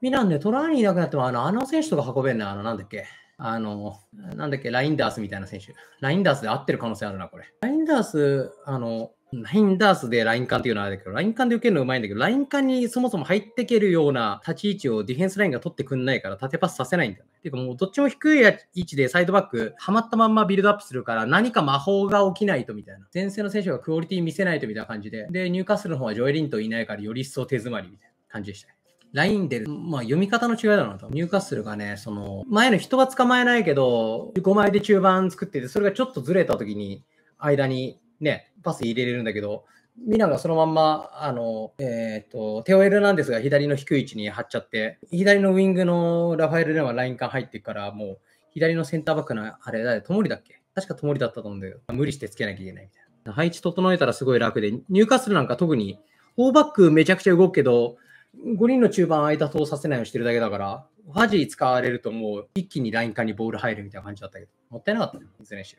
ミランでトラーニーなくなっても、あの、あの選手とか運べんな、あの、なんだっけ。あの、なんだっけ、ラインダースみたいな選手。ラインダースで合ってる可能性あるな、これ。ラインダース、あの、ラインダースでライン管っていうのはあれだけど、ライン管で受けるのうまいんだけど、ライン管にそもそも入ってけるような立ち位置をディフェンスラインが取ってくんないから、縦パスさせないんだよね。ていうかもうどっちも低い位置でサイドバック、はまったまんまビルドアップするから、何か魔法が起きないとみたいな。前線の選手がクオリティ見せないとみたいな感じで、で、ニューカッスルの方はジョエリントいないから、より一層手詰まりみたいな感じでした、ね。ラインで、まあ、読み方の違いだなと。ニューカッスルがね、その、前の人は捕まえないけど、5枚で中盤作ってて、それがちょっとずれた時に、間にね、パス入れれるんだけど、ミナンがそのまんま、あの、えっ、ー、と、テオエルなんですが左の低い位置に張っちゃって、左のウィングのラファエルではライン間入ってから、もう、左のセンターバックのあれ、れ、ともりだっけ確かともりだったと思うんだけど、無理してつけなきゃいけないみたいな。配置整えたらすごい楽で、ニューカッスルなんか特に、4バックめちゃくちゃ動くけど、5人の中盤間通させないようにしてるだけだから、ファジー使われるともう一気にライン間にボール入るみたいな感じだったけど、もったいなかったね、いずれにしろ。